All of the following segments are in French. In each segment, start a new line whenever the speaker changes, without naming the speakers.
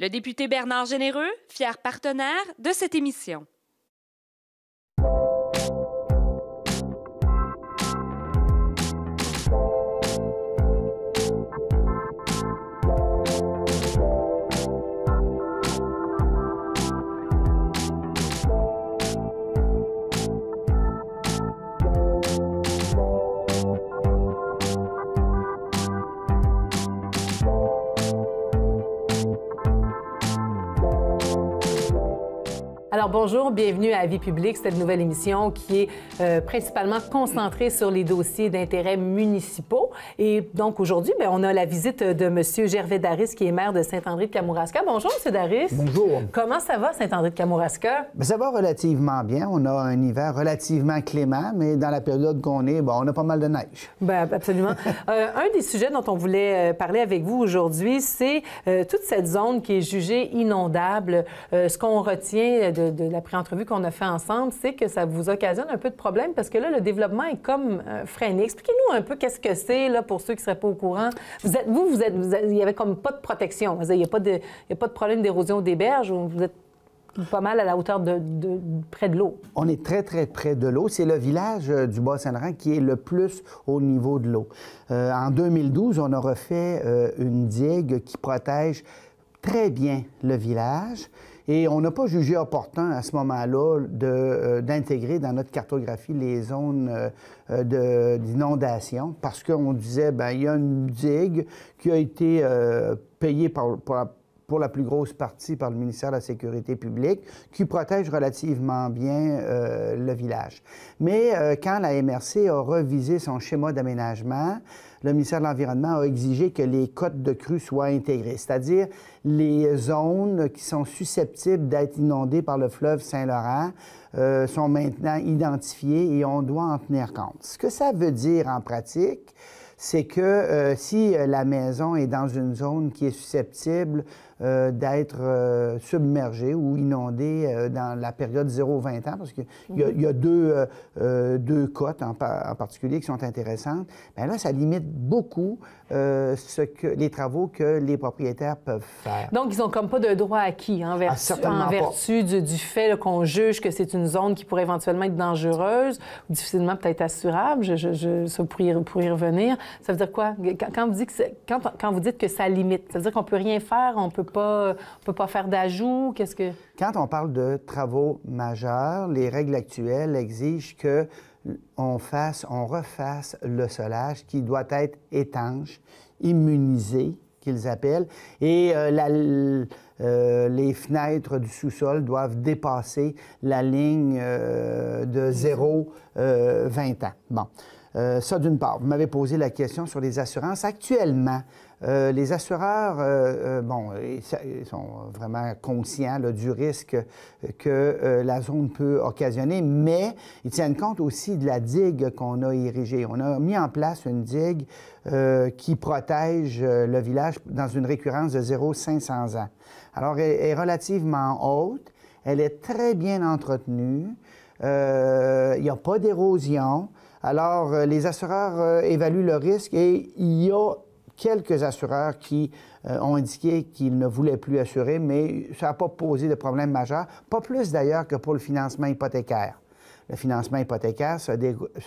Le député Bernard Généreux, fier partenaire de cette émission.
Alors bonjour, bienvenue à Vie publique, cette nouvelle émission qui est euh, principalement concentrée sur les dossiers d'intérêt municipaux. Et donc aujourd'hui, ben, on a la visite de M. Gervais Daris, qui est maire de Saint-André de camourasca Bonjour, M. Daris. Bonjour. Comment ça va, Saint-André de camourasca
Bien, ça va relativement bien. On a un hiver relativement clément, mais dans la période qu'on est, bon, on a pas mal de neige.
Bien, absolument. Euh, un des sujets dont on voulait euh, parler avec vous aujourd'hui, c'est toute cette zone qui est jugée inondable. ce qu'on retient de, la pré-entrevue qu'on a fait ensemble, c'est que ça vous occasionne un peu de problèmes parce que là, le développement est comme euh, freiné. Expliquez-nous un peu qu'est-ce que c'est, là, pour ceux qui ne seraient pas au courant. Vous êtes, vous, vous êtes, il n'y avait comme pas de protection. Il n'y a, pas de, il a pas de problème d'érosion des berges. Vous êtes pas mal à la hauteur de,
près de l'eau. On est très, très près de l'eau. C'est le village euh, du Bas-Saint-Laurent qui est le plus au niveau de l'eau. Euh, en 2012, on a refait une digue qui protège très bien le village. Et on n'a pas jugé opportun à ce moment-là euh, d'intégrer dans notre cartographie les zones euh, euh, d'inondation parce qu'on disait, ben il y a une digue qui a été payée par, par, pour la plus grosse partie par le ministère de la Sécurité publique, qui protège relativement bien euh, le village. Mais euh, quand la MRC a revisé son schéma d'aménagement, le ministère de l'Environnement a exigé que les cotes de crue soient intégrées, c'est-à-dire les zones qui sont susceptibles d'être inondées par le fleuve Saint-Laurent euh, sont maintenant identifiées et on doit en tenir compte. Ce que ça veut dire en pratique, c'est que si la maison est dans une zone qui est susceptible euh, d'être euh, submergé ou inondé euh, dans la période 0-20 ans, parce qu'il y, a deux, deux cotes en, particulier qui sont intéressantes. Bien là, ça limite beaucoup ce que, les travaux que les propriétaires peuvent faire.
Donc, ils n'ont comme pas de droit acquis en hein, ah, vertu, en vertu du, fait qu'on juge que c'est une zone qui pourrait éventuellement être dangereuse ou difficilement peut-être assurable. Je, je, je, ça, pour y, revenir, ça veut dire quoi? Quand, vous dites que quand, vous dites que ça limite, ça veut dire qu'on peut rien faire, on peut pas, on peut pas faire d'ajout? Qu'est-ce que...
Quand on parle de travaux majeurs, les règles actuelles exigent que on fasse, on refasse le solage qui doit être étanche, immunisé, qu'ils appellent, et euh, euh, les fenêtres du sous-sol doivent dépasser la ligne euh, de 0,20 euh, ans. Bon. ça, d'une part, vous m'avez posé la question sur les assurances. Actuellement, euh, les assureurs, euh, euh, bon, ils sont vraiment conscients du risque que la zone peut occasionner, mais ils tiennent compte aussi de la digue qu'on a érigée. On a mis en place une digue qui protège le village dans une récurrence de 0,500 ans. Alors, elle est relativement haute, elle est très bien entretenue, il n'y a pas d'érosion. Alors, les assureurs évaluent le risque et il y a quelques assureurs qui euh, ont indiqué qu'ils ne voulaient plus assurer, mais ça n'a pas posé de problème majeur. Pas plus d'ailleurs que pour le financement hypothécaire. Le financement hypothécaire se,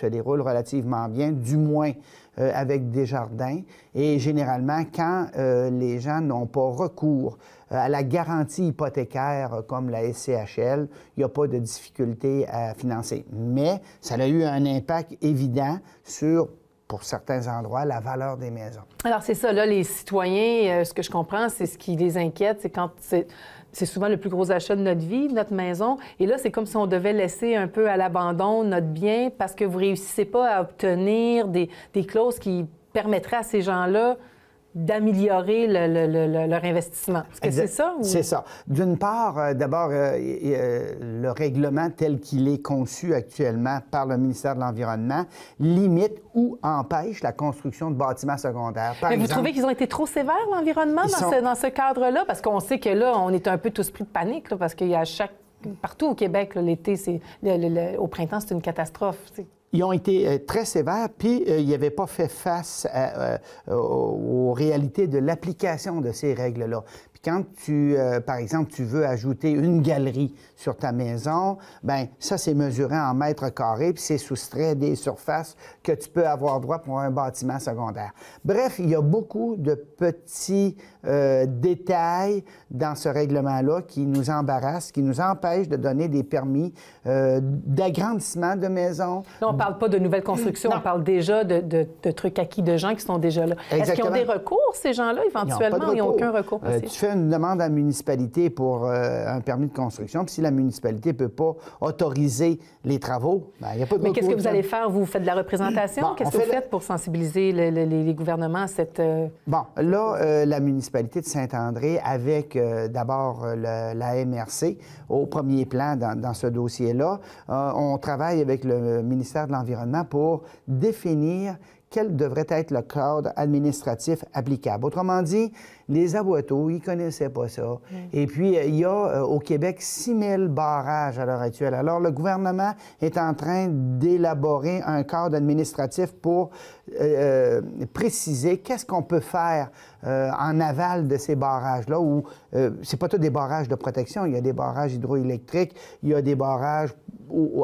déroule relativement bien, du moins euh, avec des jardins. Et généralement, quand euh, les gens n'ont pas recours à la garantie hypothécaire comme la SCHL, il n'y a pas de difficulté à financer. Mais ça a eu un impact évident sur pour certains endroits, la valeur des maisons.
Alors, c'est ça, là, les citoyens, euh, ce que je comprends, c'est ce qui les inquiète, c'est quand c'est souvent le plus gros achat de notre vie, notre maison. Et là, c'est comme si on devait laisser un peu à l'abandon notre bien parce que vous réussissez pas à obtenir des clauses qui permettraient à ces gens-là d'améliorer leur investissement.
Est-ce que c'est ça? Ou... C'est ça. D'une part, euh, d'abord, euh, euh, le règlement tel qu'il est conçu actuellement par le ministère de l'Environnement limite ou empêche la construction de bâtiments secondaires. Mais vous trouvez qu'ils
ont été trop sévères, l'environnement, dans, ce, cadre-là? Parce qu'on sait que là, on est un peu tous pris de panique, parce qu'il y a chaque... Partout au Québec, l'été, c'est... au printemps, c'est une catastrophe
ils ont été euh, très sévères, puis euh, ils n'avaient pas fait face euh, aux réalités de l'application de ces règles-là. Puis quand tu, par exemple, tu veux ajouter une galerie sur ta maison, ben ça, c'est mesuré en mètres carrés, puis c'est soustrait des surfaces que tu peux avoir droit pour un bâtiment secondaire. Bref, il y a beaucoup de petits euh, détails dans ce règlement-là qui nous embarrassent, qui nous empêchent de donner des permis euh, d'agrandissement de maison.
Là, on ne parle pas de nouvelles constructions, on parle déjà de, trucs acquis de gens qui sont déjà là. Est-ce qu'ils ont des recours, ces gens-là, éventuellement? Ils n'ont aucun recours. Euh, tu
fais une demande à la municipalité pour un permis de construction, si la municipalité ne peut pas autoriser les travaux, ben, Mais qu'est-ce que vous allez
faire? Vous faites de la représentation? qu'est-ce que vous faites
pour sensibiliser les gouvernements à cette... Euh, bon, là, euh, la municipalité de Saint-André, avec euh, d'abord la MRC au premier plan dans, ce dossier-là, on travaille avec le ministère de l'Environnement pour définir quel devrait être le cadre administratif applicable. Autrement dit, les aboiteaux, ils connaissaient pas ça. Mm. Et puis, il y a euh, au Québec 6000 barrages à l'heure actuelle. Alors, le gouvernement est en train d'élaborer un cadre administratif pour euh, euh, préciser qu'est-ce qu'on peut faire en aval de ces barrages-là, où c'est pas tout des barrages de protection, il y a des barrages hydroélectriques, il y a des barrages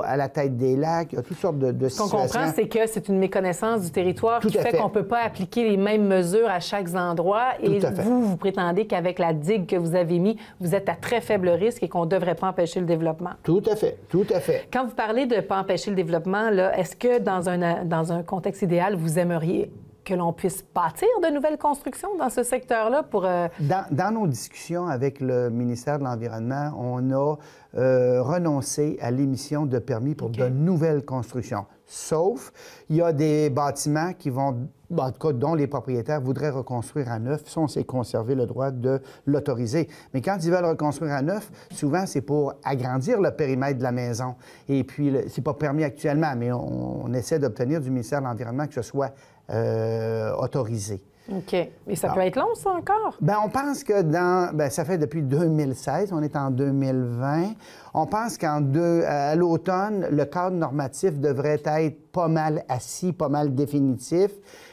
à la tête des lacs, il y a toutes sortes de, situations. Ce qu'on comprend, c'est
que c'est une méconnaissance du territoire qui fait, qu'on ne peut pas appliquer les mêmes mesures à chaque endroit. Et vous, vous prétendez qu'avec la digue que vous avez mise, vous êtes à très faible risque et qu'on ne devrait pas empêcher le développement.
Tout à fait, tout à fait.
Quand vous parlez de ne pas empêcher le développement, est-ce que dans un contexte idéal, vous aimeriez que l'on puisse bâtir de nouvelles constructions dans ce secteur-là pour... Euh,
dans, nos discussions avec le ministère de l'Environnement, on a euh, renoncé à l'émission de permis pour de nouvelles constructions. Sauf, il y a des bâtiments qui vont, dont les propriétaires voudraient reconstruire à neuf, si on s'est conservé le droit de l'autoriser. Mais quand ils veulent reconstruire à neuf, souvent, c'est pour agrandir le périmètre de la maison. Et puis, c'est pas permis actuellement, mais on, essaie d'obtenir du ministère de l'Environnement que ce soit euh, autorisé.
OK. Et ça ah. peut être long, ça, encore?
Bien, on pense que dans... Bien, ça fait depuis 2016, on est en 2020. On pense qu'en deux... Euh, à l'automne, le cadre normatif devrait être pas mal assis, pas mal définitif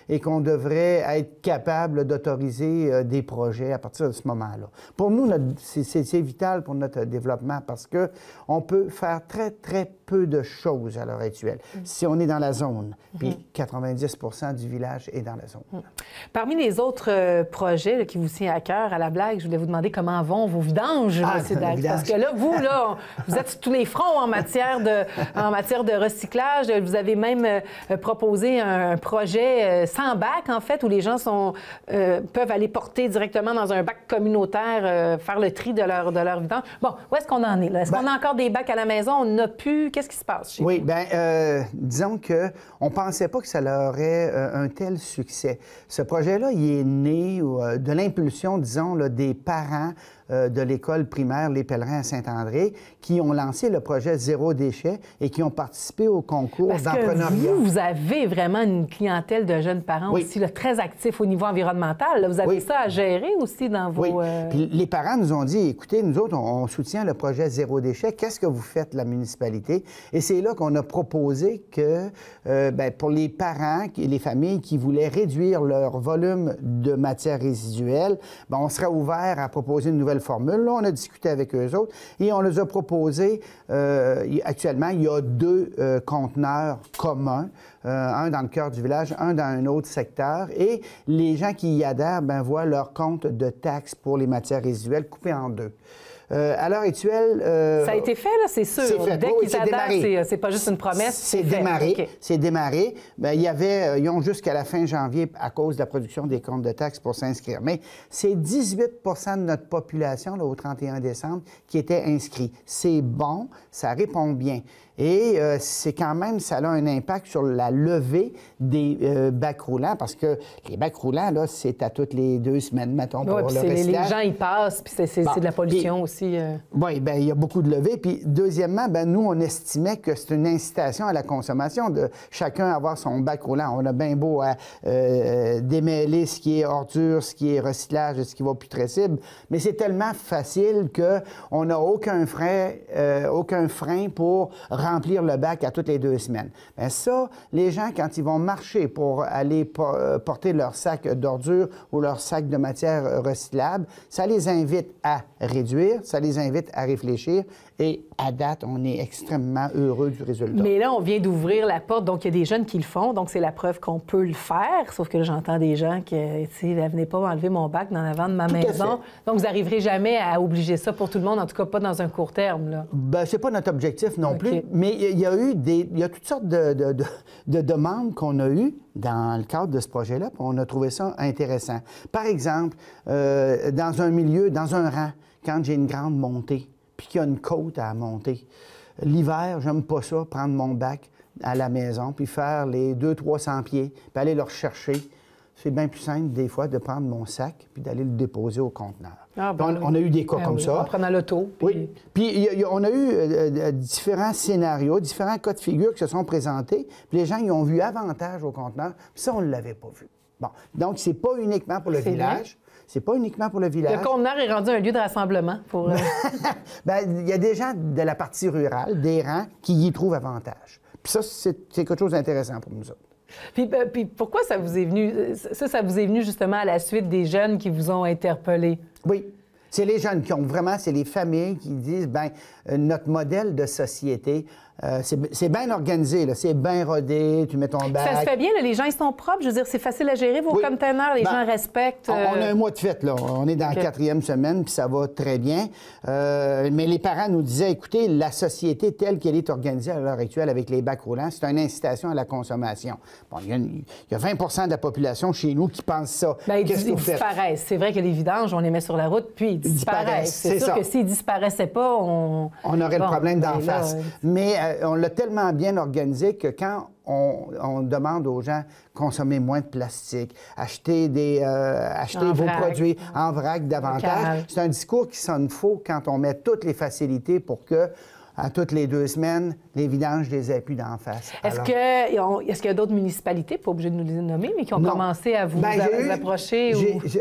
et qu'on devrait être capable d'autoriser euh, des projets à partir de ce moment-là. Pour nous, c'est vital pour notre développement parce que on peut faire très, très peu de choses à l'heure actuelle mm. si on est dans la zone. Mm-hmm. Puis 90 du village est dans la zone. Mm.
Parmi les autres euh, projets qui vous tiennent à cœur, à la blague, je voulais vous demander comment vont vos vidanges, M. monsieur ah, Parce que là, vous, là, vous êtes sur tous les fronts en matière de, en matière de recyclage. Vous avez même euh, proposé un projet bac, en fait, où les gens sont, euh, peuvent aller porter directement dans un bac communautaire, euh, faire le tri de leur, de leur vidange. Bon, où est-ce qu'on en est là? Est-ce ben qu'on a encore des bacs à la maison? On n'a plus. Qu'est-ce qui se passe chez Oui,
bien, euh, disons qu'on ne pensait pas que ça aurait un tel succès. Ce projet-là, il est né de l'impulsion, disons, des parents euh, de l'école primaire Les Pèlerins à Saint-André qui ont lancé le projet Zéro déchet et qui ont participé au concours d'entrepreneuriat. Vous,
vous avez vraiment une clientèle de jeunes parents aussi très actifs au niveau environnemental. vous avez ça à gérer aussi dans vos... Oui. Euh, Puis
les parents nous ont dit, écoutez, nous autres, on, soutient le projet Zéro déchet. Qu'est-ce que vous faites, la municipalité? Et c'est là qu'on a proposé que euh, ben, pour les parents et les familles qui voulaient réduire leur volume de matière résiduelle, ben, on serait ouvert à proposer une nouvelle formule. on a discuté avec eux autres et on les a proposé. Euh, actuellement, il y a deux euh, conteneurs communs, euh, un dans le cœur du village, un dans un autre secteur. Et les gens qui y adhèrent ben, voient leur compte de taxes pour les matières résiduelles coupé en deux. Euh, à l'heure actuelle... Euh, ça a été fait, là, c'est sûr. Dès qu'ils adhèrent, euh,
c'est pas juste une promesse. C'est démarré.
C'est démarré. Ben, il y avait, ils ont jusqu'à la fin janvier à cause de la production des comptes de taxes pour s'inscrire. Mais c'est 18 de notre population au 31 décembre qui était inscrit. C'est bon, ça répond bien. Et euh, c'est quand même, ça a un impact sur la levée des euh, bacs roulants, parce que les bacs roulants, là, c'est à toutes les deux semaines, mettons, pour le les, les gens, ils passent, puis c'est de la pollution aussi. Euh. Oui, bien, il y a beaucoup de levées. Puis, deuxièmement, ben, nous, on estimait que c'est une incitation à la consommation de chacun avoir son bac roulant. On a bien beau à démêler ce qui est ordure, ce qui est recyclage, ce qui va putrescible, mais c'est tellement facile qu'on n'a aucun frein, aucun frein pour remplir le bac à toutes les deux semaines. Mais ça, les gens, quand ils vont marcher pour aller euh, porter leur sac d'ordures ou leur sac de matière recyclable, ça les invite à réduire, ça les invite à réfléchir et à date, on est extrêmement heureux du résultat.
Mais là, on vient d'ouvrir la porte, donc il y a des jeunes qui le font, donc c'est la preuve qu'on peut le faire. Sauf que j'entends des gens qui, tu sais, venez pas enlever mon bac dans l'avant de ma maison. Donc vous n'arriverez jamais à obliger ça pour tout le monde, en tout cas pas dans un court terme. Là.
Ben, c'est pas notre objectif non plus. Mais il y a eu des, il y a toutes sortes de, demandes qu'on a eues dans le cadre de ce projet-là, on a trouvé ça intéressant. Par exemple, euh, dans un milieu, dans un rang, quand j'ai une grande montée, qu'il y a une côte à monter. L'hiver, j'aime pas ça, prendre mon bac à la maison, puis faire les 200-300 pieds, puis aller le rechercher. C'est bien plus simple, des fois, de prendre mon sac puis d'aller le déposer au conteneur. Ah, ben on, a eu des cas ben comme ça. On prenait l'auto. Puis... Oui. Puis on a eu euh, euh, euh, différents scénarios, différents cas de figure qui se sont présentés, puis les gens y ont vu avantage au conteneur, puis ça, on ne l'avait pas vu. Bon. Donc, c'est pas uniquement pour le village. C'est pas uniquement pour le village. Le conteneur est rendu un lieu de rassemblement pour. Euh, ben, il y a des gens de la partie rurale, des rangs, qui y trouvent avantage. Puis ça, c'est quelque chose d'intéressant pour nous autres. Puis, euh, pourquoi ça
vous est venu euh, ça ça vous est venu justement à la suite des jeunes qui vous ont interpellé. Oui.
C'est les jeunes qui ont vraiment, c'est les familles qui disent ben notre modèle de société. Euh, c'est bien organisé, c'est bien rodé, tu mets ton bac. Ça se fait
bien, les gens sont propres, je veux dire, c'est facile à gérer vos containers, les ben, gens respectent. On a euh, un mois
de fête, On est dans la quatrième semaine, puis ça va très bien. Euh, mais les parents nous disaient, écoutez, la société telle qu'elle est organisée à l'heure actuelle avec les bacs roulants, c'est une incitation à la consommation. il y, a 20 de la population chez nous qui pense ça. Ben, ils, disparaissent.
C'est vrai que les vidanges, on les met sur la route, puis ils disparaissent. C'est sûr que s'ils disparaissaient pas, on on aurait le problème d'en ben face. Euh,
mais euh, on l'a tellement bien organisé que quand on, demande aux gens consommer moins de plastique, acheter des euh, acheter vos produits en vrac davantage. C'est un discours qui sonne faux quand on met toutes les facilités pour que à toutes les deux semaines, les vidanges des appuis d'en face. Est-ce
qu'il y a d'autres municipalités, pas obligé de nous les nommer, mais qui ont commencé à vous, ben, approcher?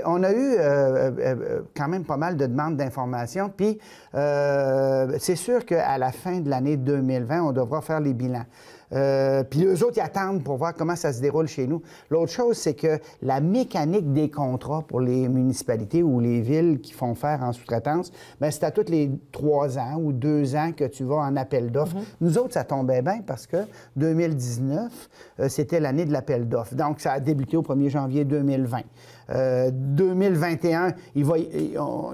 on a eu euh, euh, euh, quand même pas mal de demandes d'informations. Puis c'est sûr qu'à la fin de l'année 2020, on devra faire les bilans. Euh, puis eux autres, ils attendent pour voir comment ça se déroule chez nous. L'autre chose, c'est que la mécanique des contrats pour les municipalités ou les villes qui font faire en sous-traitance, bien, c'est à toutes les trois ans ou deux ans que tu vas en appel d'offres. Mhm. Nous autres, ça tombait bien parce que 2019, euh, c'était l'année de l'appel d'offres. Donc, ça a débuté au 1er janvier 2020. 2021, euh,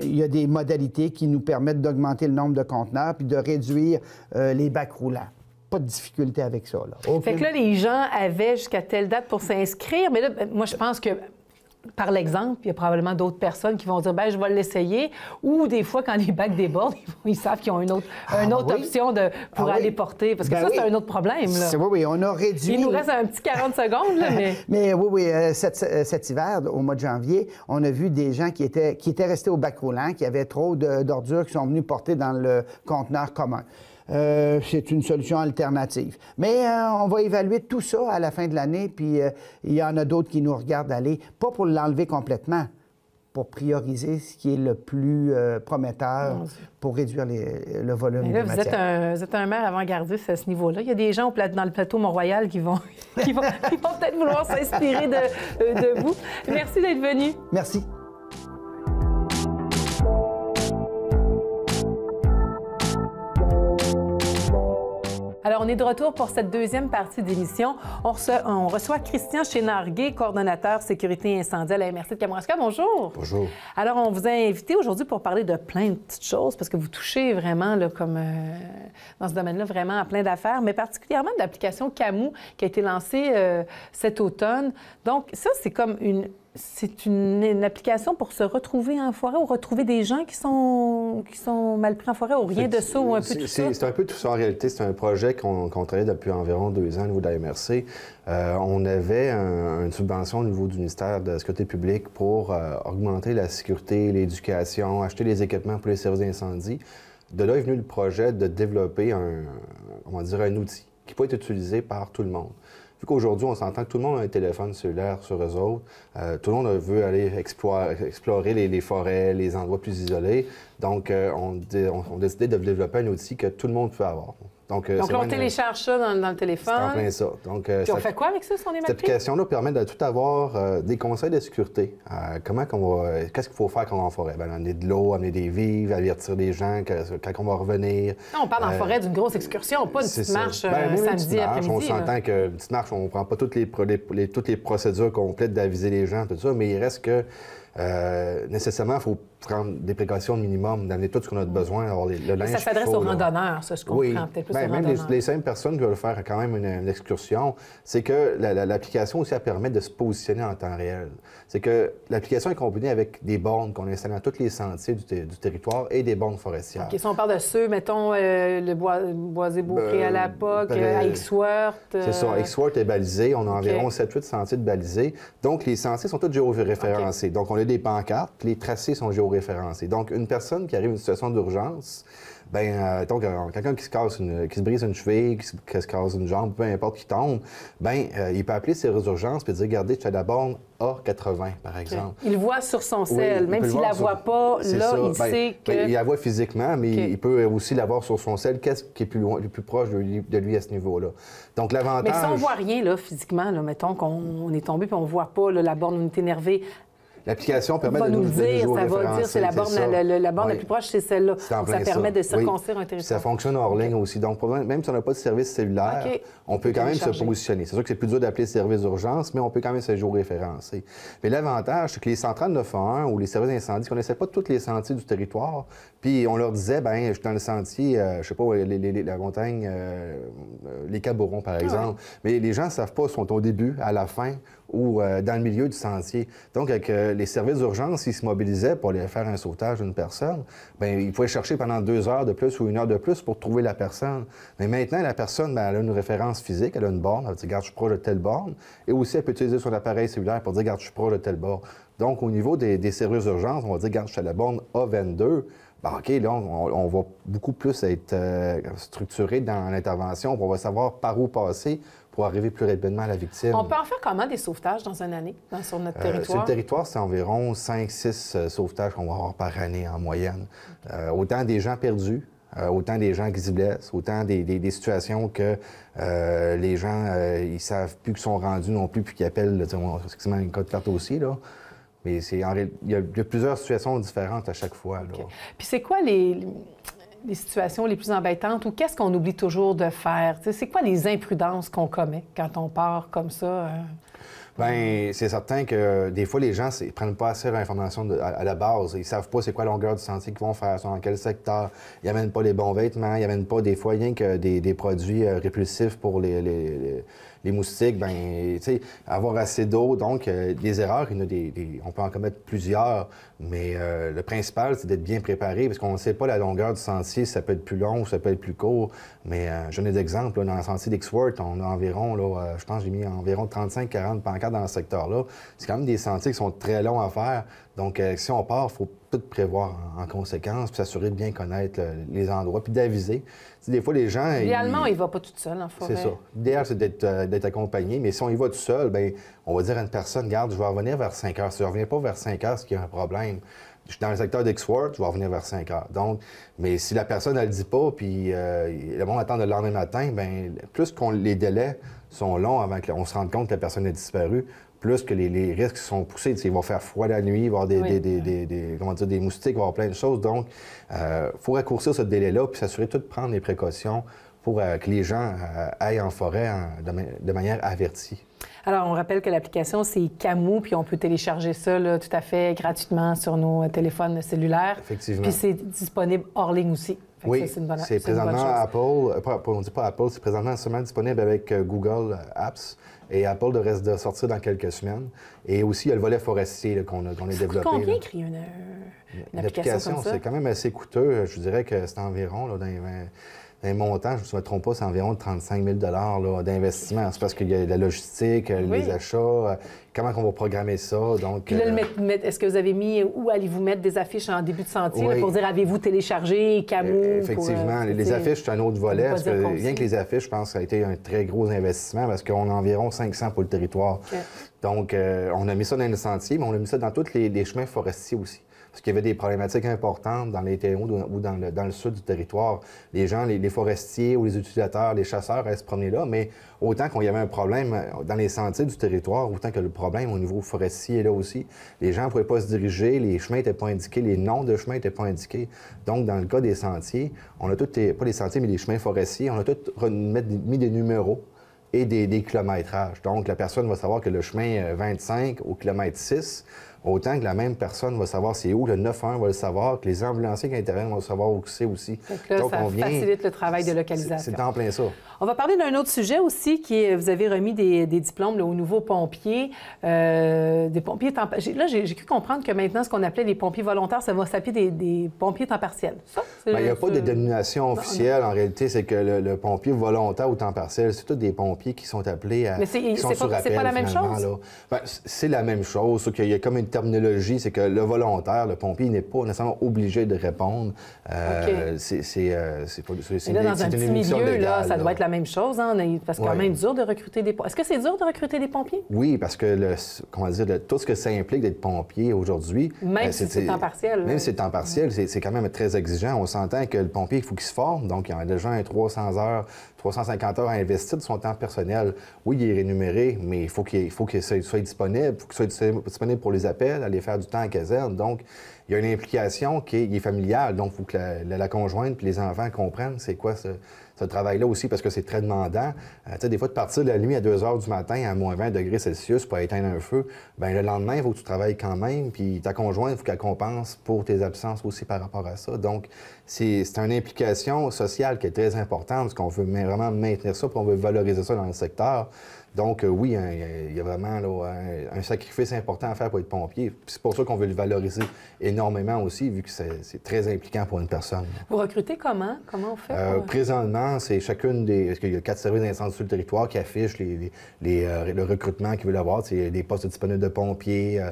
il, y a des modalités qui nous permettent d'augmenter le nombre de conteneurs puis de réduire les bacs roulants pas de difficulté avec ça. Là. Fait que là,
les gens avaient jusqu'à telle date pour s'inscrire, mais là, moi, je pense que par l'exemple, il y a probablement d'autres personnes qui vont dire ben je vais l'essayer ou des fois quand les bacs débordent, ils savent qu'ils ont une autre, ah option ah pour aller porter
parce que ben ça c'est un autre problème Oui oui, on a réduit. Il nous reste un petit 40 secondes mais Mais oui oui, euh, euh, cet, hiver au mois de janvier, on a vu des gens qui étaient qui étaient restés au bac roulant, qui avaient trop d'ordures qui sont venus porter dans le conteneur commun. Euh, c'est une solution alternative. Mais euh, on va évaluer tout ça à la fin de l'année, puis euh, il y en a d'autres qui nous regardent aller, pas pour l'enlever complètement, pour prioriser ce qui est le plus prometteur pour réduire le volume de vous êtes, un,
êtes un maire avant-gardiste à ce niveau-là. Il y a des gens dans le plateau Mont-Royal qui vont, qui peut-être vouloir s'inspirer de vous. Merci d'être venu. Merci. Alors, on est de retour pour cette deuxième partie d'émission. On, on, reçoit Christian Chénarguet, coordonnateur sécurité incendie à la MRC de Kamouraska. Bonjour. Bonjour. Alors, on vous a invité aujourd'hui pour parler de plein de petites choses parce que vous touchez vraiment, comme euh, dans ce domaine-là, vraiment à plein d'affaires, mais particulièrement de l'application Camou qui a été lancée euh, cet automne. Donc, ça, c'est comme une c'est une, application pour se retrouver en forêt ou retrouver des gens qui sont, qui sont mal pris en forêt ou rien de ça ou un peu de
ça? C'est un peu tout ça en réalité. C'est un projet qu'on travaille depuis environ deux ans au niveau de euh, on avait une subvention au niveau du ministère de la Sécurité publique pour euh, augmenter la sécurité, l'éducation, acheter les équipements pour les services d'incendie. De là est venu le projet de développer un, on un outil qui peut être utilisé par tout le monde vu qu'aujourd'hui, on s'entend que tout le monde a un téléphone cellulaire sur eux autres, euh, tout le monde veut aller explorer, explorer les, forêts, les endroits plus isolés. Donc, euh, on, on, décidé de développer un outil que tout le monde peut avoir. Donc, euh, on télécharge
ça dans, le téléphone. C'est en plein ça.
Donc, euh, on fait
quoi avec ça si Cette application-là
permet de tout avoir, euh, des conseils de sécurité. comment qu'on va... Qu'est-ce qu'il faut faire quand on est en forêt? on ben, amener de l'eau, amener des vivres, avertir les gens quand on va revenir.
on parle en forêt d'une grosse excursion, pas une petite marche ben, samedi après-midi. On s'entend
que petite marche, on ne prend pas toutes les, les, toutes les procédures complètes d'aviser les gens, tout ça, mais il reste que euh, nécessairement, il faut prendre des précautions minimum, d'amener tout ce qu'on a de besoin, avoir le linge. Ça s'adresse aux
randonneurs, ça, je comprends. Oui. Peut-être plus Bien, même les, les,
simples personnes qui veulent faire quand même une, excursion, c'est que l'application aussi, elle permet de se positionner en temps réel. C'est que l'application est combinée avec des bornes qu'on installe dans tous les sentiers du, territoire et des bornes forestières. OK,
si on parle de ceux, mettons, euh, le bois, boisé bouquet à la POC, à Ixworth. C'est ça, euh, Ixworth
est balisé. On a environ 7-8 sentiers de balisés. Donc, les sentiers sont tous géoréférencés. référencés Donc, on des pancartes, les tracés sont géoréférencés. Donc, une personne qui arrive dans une situation d'urgence, ben, euh, euh, quelqu'un qui se casse qui se brise une cheville, qui se, casse une jambe, peu importe qui tombe, ben, euh, il peut appeler ses urgences et dire, regardez, je la borne A80, par exemple.
Il voit sur son sel, même s'il la voit pas, là, il ben, sait ben, que... il
la voit physiquement, mais il peut aussi la voir sur son sel, qu'est-ce qui est plus loin, le plus proche de lui, à ce niveau-là. Donc, l'avantage... Mais si on voit
rien, là, physiquement, là, mettons qu'on est tombé puis on voit pas la borne on est énervé...
L'application permet de nous, dire, ça va dire, c'est la borne, la, plus
proche, c'est celle-là. Ça permet de circoncire un territoire.
Ça fonctionne hors ligne aussi. Donc, même si on n'a pas de service cellulaire, on peut quand même se positionner. C'est sûr que c'est plus dur d'appeler service d'urgence, mais on peut quand même se référencé. Mais l'avantage, c'est que les centrales 911 ou les services d'incendie connaissaient pas tous les sentiers du territoire, puis on leur disait, ben, je suis dans le sentier, je euh, je sais pas, la montagne, euh, euh, les Cabourons, par ah exemple. Mais les gens ne savent pas, sont au début, à la fin, ou euh, dans le milieu du sentier. Donc, avec euh, les services d'urgence, s'ils se mobilisaient pour aller faire un sautage d'une personne. Bien, ils pouvaient chercher pendant deux heures de plus ou une heure de plus pour trouver la personne. Mais maintenant, la personne, bien, elle a une référence physique, elle a une borne, elle dit, garde je suis proche de telle borne. Et aussi, elle peut utiliser son appareil cellulaire pour dire, garde je suis proche de telle borne. Donc, au niveau des, des services d'urgence, on va dire, garde je suis à la borne A22. Ben OK, là, on, va beaucoup plus être euh, structuré dans l'intervention. On va savoir par où passer pour arriver plus rapidement à la victime. On
peut en faire comment des sauvetages dans une année sur notre euh, territoire? sur le
territoire, c'est environ 5-6 euh, sauvetages qu'on va avoir par année en moyenne. Euh, autant des gens perdus, autant des gens qui se blessent, autant des, situations que les gens, ils savent plus qu'ils sont rendus non plus, puis qu'ils appellent, excusez-moi, une code carte aussi, là. Mais c'est il, y a, plusieurs situations différentes à chaque fois.
Puis c'est quoi les, les situations les plus embêtantes ou qu'est-ce qu'on oublie toujours de faire? C'est quoi les imprudences qu'on commet quand on part comme ça? Euh?
ben c'est certain que des fois, les gens ne prennent pas assez l'information à, la base. Ils savent pas c'est quoi la longueur du sentier qu'ils vont faire, dans quel secteur. Ils n'amènent pas les bons vêtements, ils n'amènent pas des fois rien que des, produits euh, répulsifs pour les les moustiques, ben, avoir assez d'eau. Donc, euh, des erreurs, on peut en commettre plusieurs, mais euh, le principal, c'est d'être bien préparé parce qu'on ne sait pas la longueur du sentier, ça peut être plus long, ou ça peut être plus court. Mais euh, je j'en ai d'exemples. Dans le sentier d'Exworth, on a environ, là, je pense, j'ai mis environ 35-40 pancartes dans ce secteur-là. C'est quand même des sentiers qui sont très longs à faire. Donc, euh, si on part, il faut tout prévoir en, conséquence, puis s'assurer de bien connaître les endroits, puis d'aviser. des fois, les gens... Idéalement, on ne va
pas tout seul en forêt. C'est ça.
L'idéal, c'est d'être, euh, accompagné, mais si on y va tout seul, bien, on va dire à une personne, «Garde, je vais revenir vers 5 heures. Si je ne reviens pas vers 5 heures, c'est qu'il y a un problème. Je suis dans le secteur d'Exworth, je vais revenir vers 5 heures. Donc, mais si la personne, elle ne le dit pas, puis euh, le monde attend le lendemain matin, bien, plus qu'on les délais sont longs avant qu'on se rende compte que la personne est disparue plus que les, les risques sont poussés. T'sais, il va faire froid la nuit, il va y avoir des, comment dire, des moustiques, il va y avoir plein de choses. Donc, il euh, faut raccourcir ce délai-là puis s'assurer de prendre les précautions pour euh, que les gens euh, aillent en forêt hein, de, manière avertie.
Alors, on rappelle que l'application, c'est Camou, puis on peut télécharger ça tout à fait gratuitement sur nos téléphones cellulaires. Effectivement. Puis c'est disponible hors ligne aussi. Oui, c'est présentement une
bonne Apple, On ne dit pas Apple, c'est présentement seulement disponible avec Google Apps. Et Apple devrait de sortir dans quelques semaines. Et aussi, il y a le volet forestier qu'on a, qu a, développé. Combien créer euh, une, une, application, c'est quand même assez coûteux. Je dirais que c'est environ dans 20 un montant, je ne me trompe pas, c'est environ 35 000 d'investissement. C'est parce qu'il y a la logistique, euh, les achats, euh, comment on va programmer ça. Euh,
est-ce que vous avez mis où allez-vous mettre des affiches en début de sentier pour dire avez-vous téléchargé Camus? Effectivement, les affiches,
c'est un autre volet. Parce que, rien que les affiches, je pense que ça a été un très gros investissement parce qu'on a environ 500 pour le territoire. Donc, on a mis ça dans le sentier, mais on a mis ça dans tous les chemins forestiers aussi parce qu'il y avait des problématiques importantes dans les terres ou dans le, sud du territoire. Les gens, les, forestiers ou les utilisateurs, les chasseurs, elles se promenaient là, mais autant qu'il y avait un problème euh, dans les sentiers du territoire, autant que le problème au niveau forestier est là aussi. Les gens ne pouvaient pas se diriger, les chemins n'étaient pas indiqués, les noms de chemins n'étaient pas indiqués. Donc, dans le cas des sentiers, on a tous, pas les sentiers, mais les chemins forestiers, on a tous mis des numéros et des, des, kilométrages. Donc, la personne va savoir que le chemin 25 euh, au kilomètre 6, Autant que la même personne va savoir c'est où, le 9-1 va le savoir, que les ambulanciers qui interviennent vont savoir où c'est aussi. Donc, ça facilite
le travail de localisation. C'est en plein ça. On va parler d'un autre sujet aussi qui est, vous avez remis des, diplômes aux nouveaux pompiers, euh, des pompiers temps... Là, j'ai cru comprendre que maintenant, ce qu'on appelait les pompiers volontaires, ça va s'appeler des, pompiers temps partiel. Ben, il n'y a pas de
dénomination officielle. En réalité, c'est que le, pompier volontaire ou temps partiel, c'est tous des pompiers qui sont appelés à. Mais c'est pas, la même chose. Ben, c'est la même chose. Il y a comme une terminologie, c'est que le volontaire, le pompier, n'est pas nécessairement obligé de répondre. Euh, okay. C'est euh, pas c'est là, dans un petit milieu, ça doit être
la même chose, hein, parce que c'est quand même dur de recruter des Est-ce que c'est dur de recruter des pompiers?
Oui, parce que le, comment dire, tout ce que ça implique d'être pompier aujourd'hui. Même euh, si c'est temps partiel. Même si c'est temps partiel, c'est quand même très exigeant. On s'entend que le pompier, il faut qu'il se forme. Donc, il y a déjà un 300 heures 350 heures à investir de son temps personnel. Oui, il est rémunéré, mais il faut qu'il faut soit disponible, qu'il soit disponible pour les appels d'aller faire du temps en caserne. Donc, il y a une implication qui est, familiale. Donc, il faut que la, conjointe et les enfants comprennent c'est quoi ce, travail-là aussi, parce que c'est très demandant. Euh, tu sais, des fois, de partir la nuit à 2 h du matin à moins 20 degrés Celsius pour éteindre un feu, bien, le lendemain, il faut que tu travailles quand même. Puis ta conjointe, il faut qu'elle compense pour tes absences aussi par rapport à ça. Donc, c'est une implication sociale qui est très importante, parce qu'on veut vraiment maintenir ça, puis on veut valoriser ça dans le secteur. Donc, euh, oui, hein, il y a vraiment un sacrifice important à faire pour être pompier. C'est pour ça qu'on veut le valoriser énormément aussi, vu que c'est très impliquant pour une personne.
Vous recrutez comment? Comment on fait? Euh, euh,
présentement, c'est chacune des... Parce qu'il y a quatre services d'incendie sur le territoire qui affichent les, le recrutement qu'ils veulent avoir. C'est des postes disponibles de pompiers,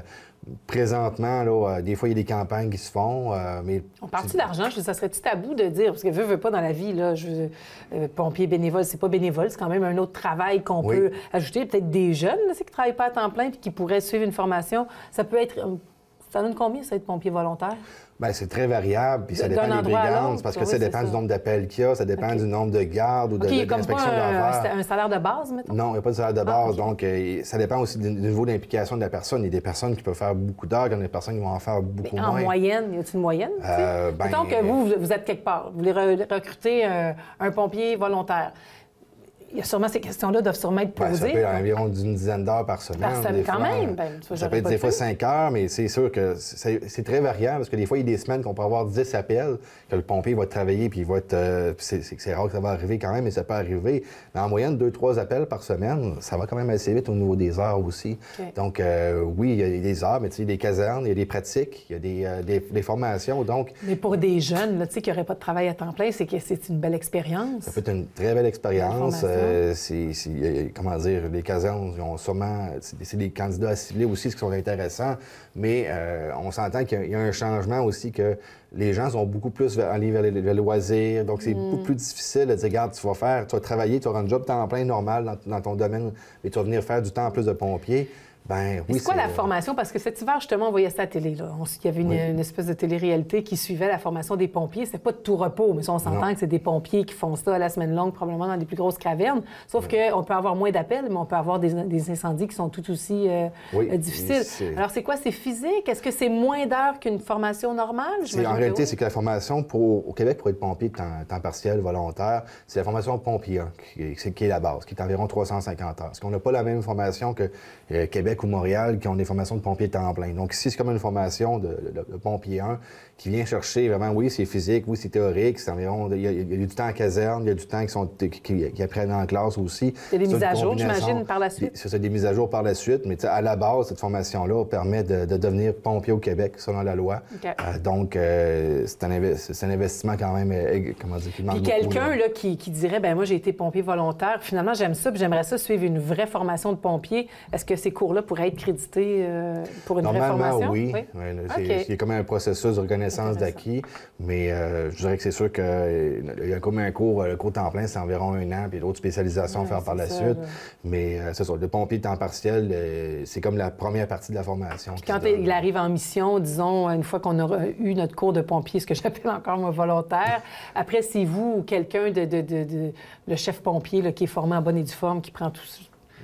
présentement, là, euh, des fois, il y a des campagnes qui se font, euh, mais... On partit
d'argent? Ça serait à tabou de dire? Parce que veux, veux pas dans la vie, là, je... Euh, pompier bénévole, c'est pas bénévole, c'est quand même un autre travail qu'on peut ajouter. Peut-être des jeunes, là, qui travaillent pas à temps plein puis qui pourraient suivre une formation. Ça peut être... Ça donne combien, ça, être pompier volontaire?
Bien, c'est très variable, puis ça dépend des brigandes, parce que ça dépend du nombre d'appels qu'il y a, ça dépend du nombre de gardes ou de, okay, de, d'envers.
Un, un salaire de base, mettons?
Non, il n'y a pas de salaire de ah, base. Donc, euh, ça dépend aussi du niveau d'implication de la personne. Il y a des personnes qui peuvent faire beaucoup d'heures, il y a des personnes qui vont en faire beaucoup moins. En moyenne,
y a-t-il une moyenne? Euh, ben, que euh, vous, vous êtes quelque part, vous voulez recruter un pompier volontaire il y a sûrement ces questions-là doivent sûrement être ben, posées. ça peut être
environ d'une dizaine d'heures par semaine. Par semaine, quand même. Ben, ça peut être des fois cinq heures, mais c'est sûr que c'est très variable parce que des fois, il y a des semaines qu'on peut avoir dix appels, que le pompier va travailler puis il va être. Euh, c'est rare que ça va arriver quand même, mais ça peut arriver. Mais en moyenne, deux, trois appels par semaine, ça va quand même assez vite au niveau des heures aussi. Donc, euh, oui, il y a des heures, mais tu sais, des casernes, il y a des pratiques, il y a des, euh, formations. Donc... Mais
pour des jeunes là, qui n'auraient pas de travail à temps plein, c'est que c'est une belle expérience.
Ça peut être une très belle expérience. Euh, c'est, comment dire, les casernes, ont sûrement. C'est des candidats assimilés aussi, ce qui sont intéressants, mais euh, on s'entend qu'il y, a un changement aussi que les gens sont beaucoup plus allés vers, le loisir. Donc, c'est beaucoup mm. plus difficile de dire, regarde, tu vas faire, tu vas travailler, tu auras un job temps plein normal dans, ton domaine, mais tu vas venir faire du temps en plus de pompier. Ben c'est quoi la
formation? Parce que cet hiver, justement, on voyait ça à la télé. Là. Il y avait une, espèce de télé-réalité qui suivait la formation des pompiers. C'était pas de tout repos, mais on s'entend que c'est des pompiers qui font ça à la semaine longue, probablement dans les plus grosses cavernes. Sauf qu'on peut avoir moins d'appels, mais on peut avoir des, incendies qui sont tout aussi euh, euh, difficiles. Alors, c'est quoi? C'est physique? Est-ce que c'est moins d'heures qu'une formation normale? En réalité,
c'est que la formation pour... au Québec pour être pompier temps, temps partiel, volontaire, c'est la formation pompier hein, qui, est, la base, qui est environ 350 heures. Parce qu'on n'a pas la même formation que euh, Québec Montréal qui ont des formations de pompiers en plein. Donc ici, c'est comme une formation de, de, de pompier 1 qui vient chercher vraiment, oui, c'est physique, oui, c'est théorique, c'est environ, il y, a, du temps en caserne, il y a du temps qui, sont, qui, apprennent en classe aussi. Il y a des mises à jour, j'imagine, par la suite. C'est des mises à jour par la suite, mais à la base, cette formation-là permet de, devenir pompier au Québec, selon la loi. Euh, donc, euh, c'est un, investissement quand même, euh, comment dire, Puis quelqu'un
qui, dirait, ben moi, j'ai été pompier volontaire, finalement, j'aime ça, puis j'aimerais ça suivre une vraie formation de pompier. Est-ce que ces cours-là pourraient être crédités pour une vraie formation? Normalement, oui.
oui. Il y a comme un processus de sens d'acquis, mais euh, je dirais que c'est sûr qu'il euh, y a comme un cours, euh, le cours temps plein, c'est environ un an, puis d'autres spécialisations à faire par la suite. Mais c'est le pompier temps partiel, c'est comme la première partie de la formation. quand
il arrive en mission, disons, une fois qu'on aura eu notre cours de pompier, ce que j'appelle encore mon volontaire, après, c'est vous ou quelqu'un, de, le chef pompier là, qui est formé en bonne et due forme, qui prend tout,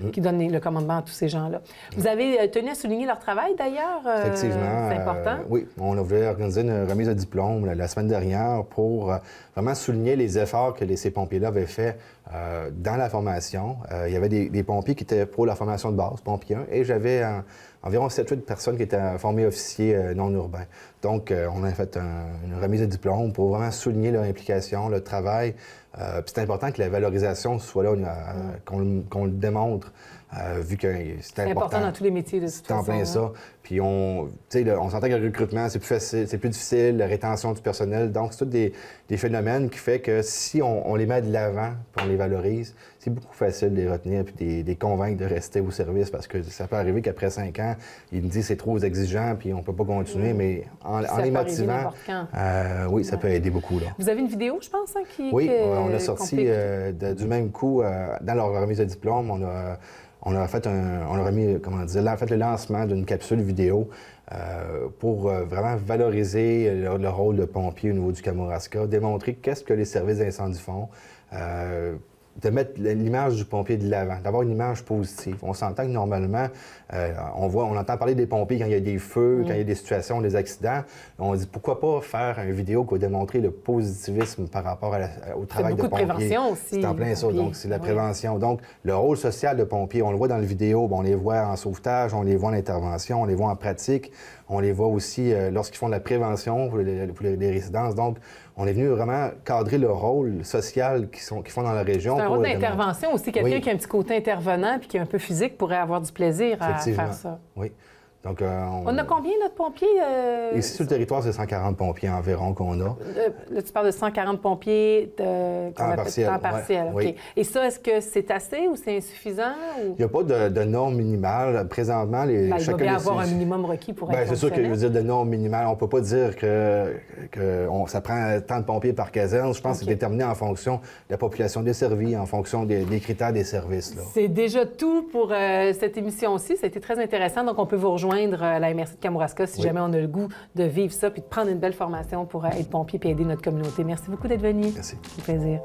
Mm. qui donnait le commandement à tous ces gens-là. Vous mm. avez euh, tenu à souligner leur travail, d'ailleurs. Euh, Effectivement. C'est important. Euh,
oui, on a voulu organiser une remise de diplôme la, semaine dernière pour vraiment souligner les efforts que les, ces pompiers-là avaient faits dans la formation. il y avait des, pompiers qui étaient pour la formation de base, pompiers et j'avais environ 7-8 personnes qui étaient formées officiers non urbains. Donc, on a fait une remise de diplôme pour vraiment souligner leur implication, leur travail. Euh, c'est important que la valorisation soit là, mm. qu'on, le démontre, euh, vu que c'est important. important. dans
tous les métiers de ce façon. plein hein. ça.
Puis on, on s'entend que le recrutement, c'est plus facile, c'est plus difficile, la rétention du personnel. Donc, c'est tous des, phénomènes qui font que si on, les met de l'avant puis on les valorise, c'est beaucoup facile de les retenir puis de, les convaincre de rester au service parce que ça peut arriver qu'après cinq ans, ils me disent c'est trop exigeant puis on peut pas continuer. Mm. Mais en, les motivant, euh, oui, ça peut aider beaucoup. Vous
avez une vidéo, je pense, hein, qui Oui, on a sorti
euh, du même coup, euh, dans leur remise de diplôme, on a, on a fait un, on remis, comment là, fait, le lancement d'une capsule vidéo euh, pour euh, vraiment valoriser le, rôle de pompier au niveau du Kamouraska, démontrer qu'est-ce que les services d'incendie font. Euh, de mettre l'image du pompier de l'avant, d'avoir une image positive. On s'entend que normalement, euh, on voit, on entend parler des pompiers quand il y a des feux, quand il y a des situations, des accidents. On dit pourquoi pas faire une vidéo qui va démontrer le positivisme par rapport au travail de pompier. C'est beaucoup de prévention aussi. C'est en plein ça, donc c'est la prévention. Donc le rôle social de pompier, on le voit dans la vidéo, on les voit en sauvetage, on les voit en intervention, on les voit en pratique. On les voit aussi euh, lorsqu'ils font de la prévention pour les, résidences. Donc, on est venu vraiment cadrer le rôle social qu'ils font dans la région. C'est un rôle d'intervention
aussi. Quelqu'un qui a un petit côté intervenant puis qui est un peu physique pourrait avoir du plaisir à faire ça.
Oui. Euh, on... a
combien de pompiers? Euh? Ici,
sur le territoire, c'est 140 pompiers environ qu'on a.
Euh, là, tu parles de 140 pompiers de... temps partiel. Et ça, est-ce que c'est assez ou c'est insuffisant? Il
n'y a pas de, de norme minimale. Présentement, les... Ben, il chacun... Il avoir un
minimum requis pour ben, C'est sûr qu'il veut dire
de norme minimale. On ne peut pas dire que, ça prend tant de pompiers par caserne. Je pense que c'est déterminé en fonction de la population desservie, en fonction des, critères des services.
C'est déjà tout pour cette émission-ci. Ça a été très intéressant. Donc, on peut vous rejoindre euh, la MRC de Kamouraska si jamais on a le goût de vivre ça puis de prendre une belle formation pour euh, être pompier et aider notre communauté. Merci beaucoup d'être venu. Merci. C'est plaisir.